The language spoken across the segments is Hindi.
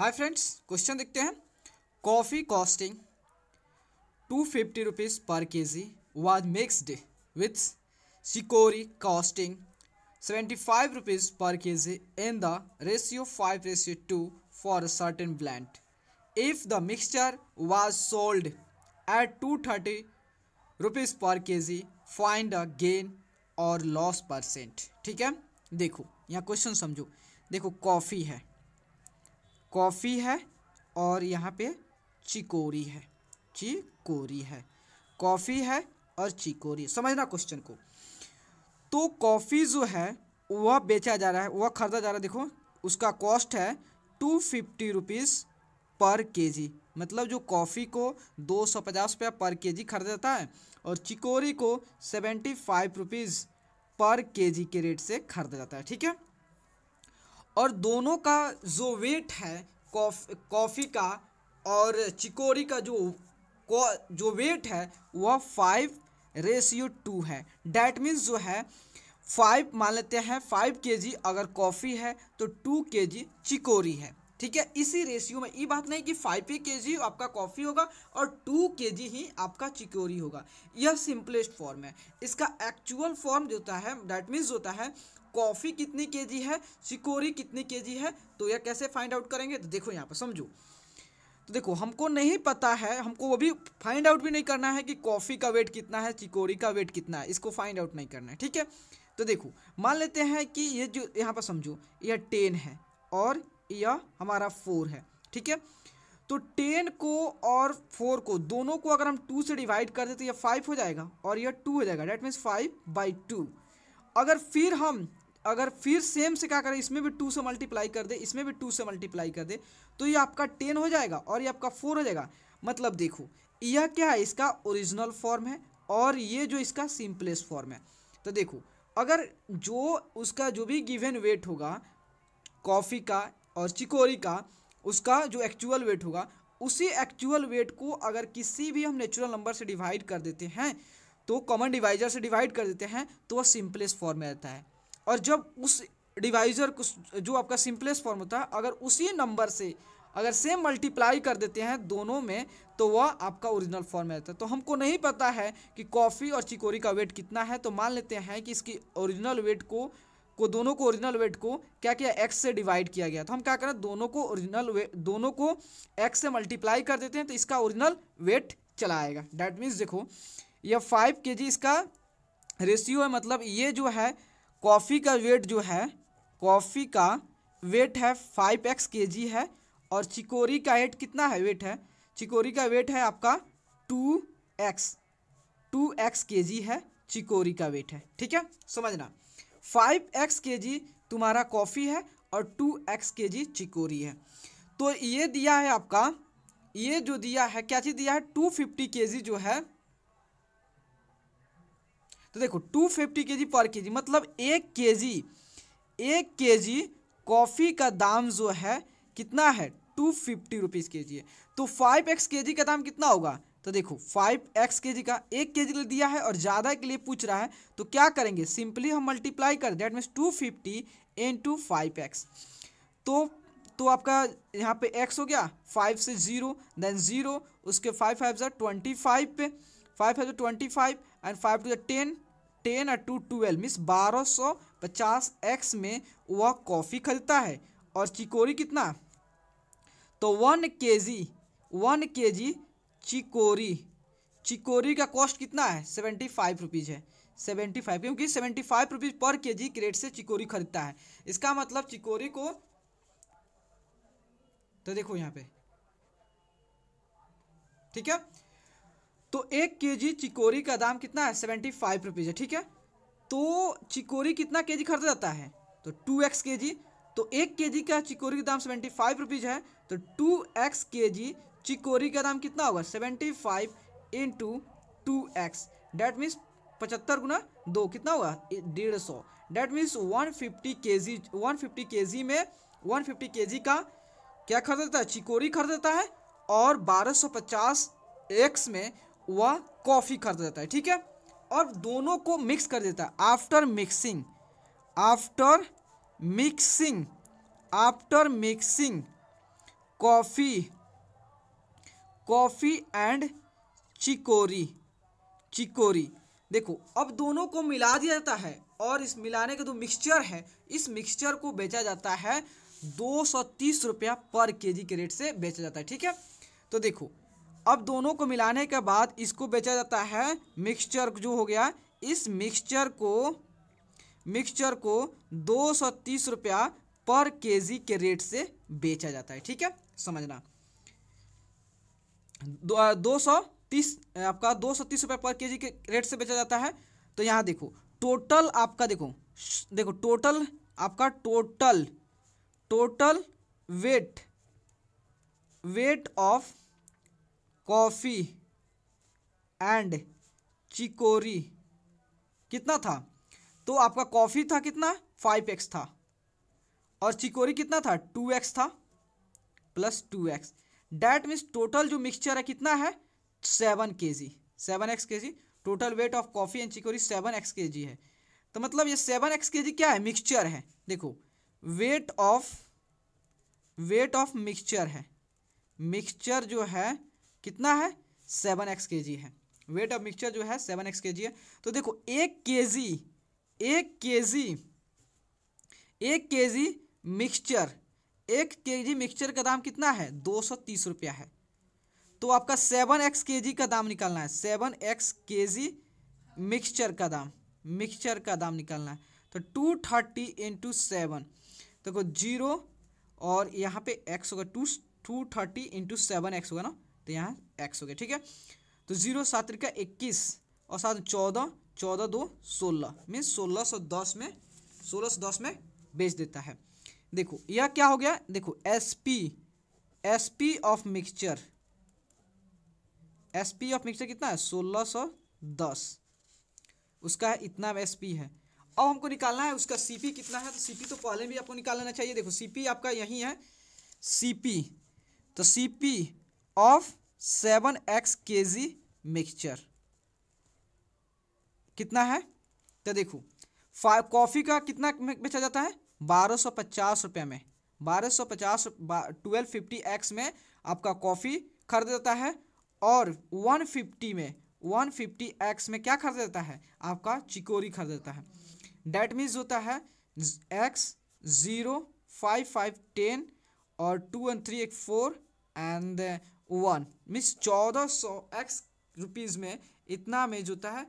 हाय फ्रेंड्स क्वेश्चन देखते हैं coffee costing two fifty rupees per K G was mixed with chicory costing seventy five rupees per K G in the ratio five ratio two for certain blend if the mixture was sold at two thirty rupees per K G find a gain और लॉस परसेंट ठीक है देखो यहाँ क्वेश्चन समझो देखो कॉफ़ी है कॉफ़ी है और यहाँ पे चिकोरी है चिकोरी है कॉफ़ी है और चिकोरी समझना क्वेश्चन को तो कॉफ़ी जो है वह बेचा जा रहा है वह खरीदा जा रहा है देखो उसका कॉस्ट है two fifty rupees per KG मतलब जो कॉफ़ी को दो सौ पचास रुपया पर केजी खरीदा जाता है और चिकोरी को seventy five rupees per KG के रेट से खरीदा जाता है ठीक है और दोनों का जो वेट है कॉफ़ी कॉफ़ी का और चिकोरी का जो जो वेट है वह फाइव रेशियो टू है डैट मीन्स जो है फाइव मान लेते हैं फाइव के जी अगर कॉफ़ी है तो टू के जी चिकोरी है ठीक है इसी रेशियो में ये बात नहीं कि फाइव के जी आपका कॉफ़ी होगा और टू के जी ही आपका चिक्योरी होगा यह सिंपलेस्ट फॉर्म है इसका एक्चुअल फॉर्म जो होता है डैट मीन्स होता है कॉफ़ी कितनी के जी है चिकोरी कितनी के जी है तो यह कैसे फाइंड आउट करेंगे तो देखो यहाँ पर समझो तो देखो हमको नहीं पता है हमको वो भी फाइंड आउट भी नहीं करना है कि कॉफ़ी का वेट कितना है चिकोरी का वेट कितना है इसको फाइंड आउट नहीं करना है ठीक है तो देखो मान लेते हैं कि ये जो यहाँ पर समझो यह टेन है और यह हमारा फोर है ठीक है तो टेन को और फोर को दोनों को अगर हम टू से डिवाइड कर दें तो यह फाइव हो जाएगा और यह टू हो जाएगा that means five by two अगर फिर हम अगर फिर सेम से क्या करें इसमें भी टू से मल्टीप्लाई कर दे इसमें भी टू से मल्टीप्लाई कर दे तो ये आपका टेन हो जाएगा और ये आपका फोर हो जाएगा मतलब देखो यह क्या है इसका ओरिजिनल फॉर्म है और ये जो इसका सिंपलेस्ट फॉर्म है तो देखो अगर जो उसका जो भी गिवन वेट होगा कॉफ़ी का और चिकोरी का उसका जो एक्चुअल वेट होगा उसी एक्चुअल वेट को अगर किसी भी हम नेचुरल नंबर से डिवाइड कर देते हैं तो कॉमन डिवाइजर से डिवाइड कर देते हैं तो वह सिंपलेस्ट फॉर्म में रहता है और जब उस डिवाइजर को जो आपका सिंपलेस्ट फॉर्म होता है अगर उसी नंबर से अगर सेम मल्टीप्लाई कर देते हैं दोनों में तो वह आपका ओरिजिनल फॉर्म में रहता है तो हमको नहीं पता है कि कॉफ़ी और चिकोरी का वेट कितना है तो मान लेते हैं कि इसकी ओरिजिनल वेट को को दोनों को ओरिजिनल वेट को क्या किया एक्स से डिवाइड किया गया तो हम क्या करें दोनों को ओरिजिनल वेट दोनों को एक्स से मल्टीप्लाई कर देते हैं तो इसका ओरिजिनल वेट चला आएगा डैट मीन्स देखो यह फाइव के जी इसका रेशियो है मतलब ये जो है कॉफ़ी का वेट जो है कॉफ़ी का वेट है फाइव एक्स के जी है और चिकोरी का वेट कितना है वेट है चिकोरी का वेट है आपका to x to x K G है चिकोरी का वेट है ठीक है समझना फाइव एक्स के जी तुम्हारा कॉफ़ी है और to x K G chicory है तो ये दिया है आपका ये जो दिया है क्या चीज़ दिया है टू फिफ्टी के जी जो है तो देखो टू फिफ्टी के जी पर के जी मतलब एक के जी एक के जी कॉफ़ी का दाम जो है कितना है टू फिफ्टी रुपीज़ के जी है तो फाइव एक्स के जी का दाम कितना होगा तो देखो फाइव एक्स के जी का एक के जी दिया है और ज़्यादा के लिए पूछ रहा है तो क्या करेंगे सिंपली हम मल्टीप्लाई कर that means two fifty into two five X तो तो आपका यहाँ पे एक्स हो गया फाइव से ज़ीरो देन ज़ीरो उसके फाइव फाइव जो ट्वेंटी फाइव पे five five twenty five and five two ten ten और टू ट्वेल्व मीन्स बारह सौ पचास एक्स में वह कॉफ़ी खरीदता है और चिकोरी कितना तो one K G one K G chicory chicory का कॉस्ट कितना है सेवेंटी फाइव रुपीज़ है सेवेंटी फाइव क्योंकि seventy five rupees per K जी रेट से चिकोरी खरीदता है इसका मतलब चिकोरी को तो देखो यहाँ पे ठीक है तो एक के जी चिकोरी का दाम कितना है सेवेंटी फाइव रुपीज़ है ठीक है तो चिकोरी कितना के जी खरीदा जाता है तो टू एक्स के जी तो एक के जी का चिकोरी का दाम सेवेंटी फाइव रुपीज़ है तो to x K G chicory का दाम कितना होगा seventy five into two X that means पचहत्तर गुना दो कितना होगा डेढ़ सौ डैट मीन्स वन फिफ्टी के जी वन फिफ्टी के जी में वन फिफ्टी के जी का क्या खरीदता है चिकोरी खरीदता है और बारह सौ पचास एक्स में वह कॉफ़ी खरीदता है ठीक है और दोनों को मिक्स कर देता है after mixing after mixing after mixing coffee coffee and chicory chicory देखो अब दोनों को मिला दिया जाता है और इस मिलाने का जो मिक्सचर है इस मिक्सचर को बेचा जाता है दो सौ तीस रुपया पर केजी के रेट से बेचा जाता है ठीक है तो देखो अब दोनों को मिलाने के बाद इसको बेचा जाता है मिक्सचर जो हो गया इस मिक्सचर को मिक्सचर को दो सौ तीस रुपया पर केजी के रेट से बेचा जाता है ठीक है समझना दो, सौ तीस आपका दो सौ तीस रुपये पर के जी के रेट से बेचा जाता है तो यहाँ देखो टोटल आपका देखो देखो टोटल आपका total total weight weight of coffee and chicory कितना था तो आपका कॉफ़ी था कितना फाइव एक्स था और चिकोरी कितना था टू एक्स था plus two X that means total जो मिक्सचर है कितना है seven K G seven X K G total weight of coffee and chicory seven X K G है तो मतलब ये सेवन एक्स के जी क्या है मिक्सचर है देखो weight of weight of mixture है मिक्सचर जो है कितना है सेवन एक्स के जी है वेट ऑफ मिक्सचर जो है सेवन एक्स के जी है तो देखो एक के जी एक के जी एक के जी मिक्सचर एक के जी मिक्सचर का दाम कितना है दो सौ तीस रुपया है तो आपका सेवन एक्स के जी का दाम निकालना है seven X K G mixture का दाम मिक्सचर का दाम निकालना है तो टू थर्टी इंटू सेवन देखो जीरो और यहाँ पे एक्स होगा two two thirty into seven X होगा ना तो यहाँ एक्स हो गया ठीक है तो जीरो सात का इक्कीस और साथ चौदह चौदह दो सोलह मीन्स सोलह सौ दस में सोलह सौ दस में बेच देता है देखो यह क्या हो गया देखो S P S P of mixture S P of mixture कितना है सोलह सौ दस उसका है इतना एस पी है अब हमको निकालना है उसका सी पी कितना है तो सी पी तो पहले भी आपको निकाल लेना चाहिए देखो सी पी आपका यही है सी पी तो C P of seven X K G mixture कितना है तो देखो फाइव कॉफ़ी का कितना बेचा जाता है बारह सौ पचास रुपये में बारह सौ पचास ट्वेल्व फिफ्टी एक्स में आपका कॉफ़ी खरीद देता है और वन फिफ्टी में वन फिफ्टी एक्स में क्या खरीद देता है आपका चिकोरी खरीद देता है डेट मीन्स होता है X zero five five ten और टू एंड थ्री एक फोर एंड वन मीन्स चौदह सौ एक्स रुपीज़ में इतना में जो है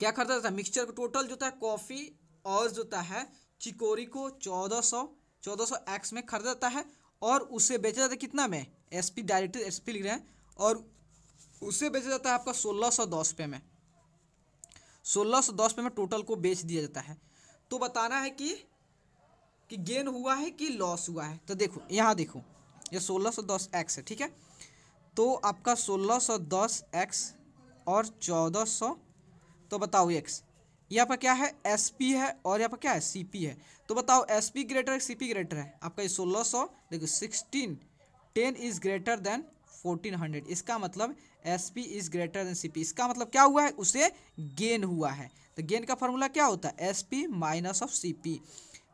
क्या खरीदा जाता है मिक्सचर का टोटल जोता है कॉफ़ी और जोता है चिकोरी को चौदह सौ चौदह सौ एक्स में खरीदता है और उसे बेचा जाता है कितना में S P direct S P लिख रहे हैं और उसे बेचा जाता है आपका सोलह सौ दस रुपये में सोलह सौ दस रुपये में टोटल को बेच दिया जाता है तो बताना है कि कि गेन हुआ है कि लॉस हुआ है तो देखो यहाँ देखो ये सोलह सौ दस एक्स है ठीक है तो आपका सोलह सौ दस एक्स और चौदह सौ तो बताओ एक्स यहाँ पर क्या है एस पी है और यहाँ पर क्या है सी पी है तो बताओ एस पी ग्रेटर है सी पी ग्रेटर है आपका ये सोलह सौ देखो sixteen ten is greater than fourteen hundred इसका मतलब S P is greater than C P इसका मतलब क्या हुआ है उसे गेन हुआ है तो गेन का फॉर्मूला क्या होता है S P minus of C P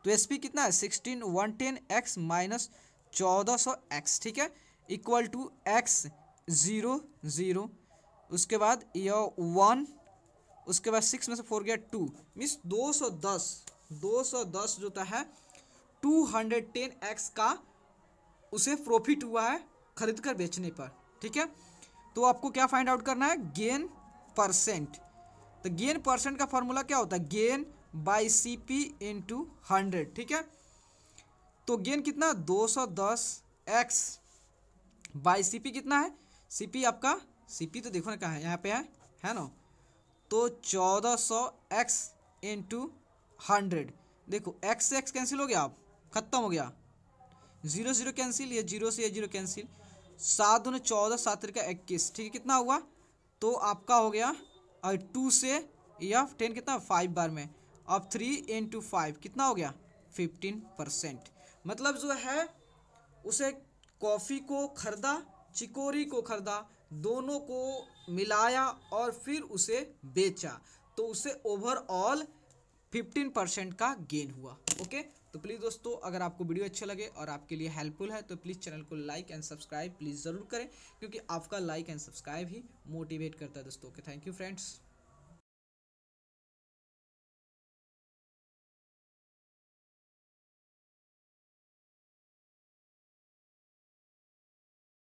तो एस पी कितना है sixteen one ten X minus चौदह सौ एक्स ठीक है equal to X zero zero उसके बाद यह वन उसके बाद सिक्स में से फोर गया टू मीन्स दो सौ दस दो सौ दस जो था है टू हंड्रेड टेन एक्स का उसे प्रॉफिट हुआ है खरीद कर बेचने पर ठीक है तो आपको क्या फाइंड आउट करना है गेन परसेंट तो गेन परसेंट का फॉर्मूला क्या होता है gain by C P into hundred ठीक है तो गेन कितना दो सौ दस एक्स बाई सी पी कितना है सी आपका सी तो देखो ना कहाँ है यहाँ पे है है ना तो चौदह सौ एक्स इंटू हंड्रेड देखो एक्स से एक्स कैंसिल हो गया आप खत्म हो गया जीरो जीरो कैंसिल या जीरो से या जीरो कैंसिल सात दोनों चौदह सात तरीका इक्कीस ठीक है कितना हुआ तो आपका हो गया और टू से या टेन कितना फाइव बार में अब थ्री इंटू फाइव कितना हो गया फिफ्टीन परसेंट मतलब जो है उसे कॉफ़ी को खरीदा चिकोरी को खरीदा दोनों को मिलाया और फिर उसे बेचा तो उसे ओवरऑल 15 परसेंट का गेन हुआ ओके तो प्लीज़ दोस्तों अगर आपको वीडियो अच्छा लगे और आपके लिए हेल्पफुल है तो प्लीज़ चैनल को लाइक एंड सब्सक्राइब प्लीज़ ज़रूर करें क्योंकि आपका लाइक एंड सब्सक्राइब ही मोटिवेट करता है दोस्तों ओके थैंक यू फ्रेंड्स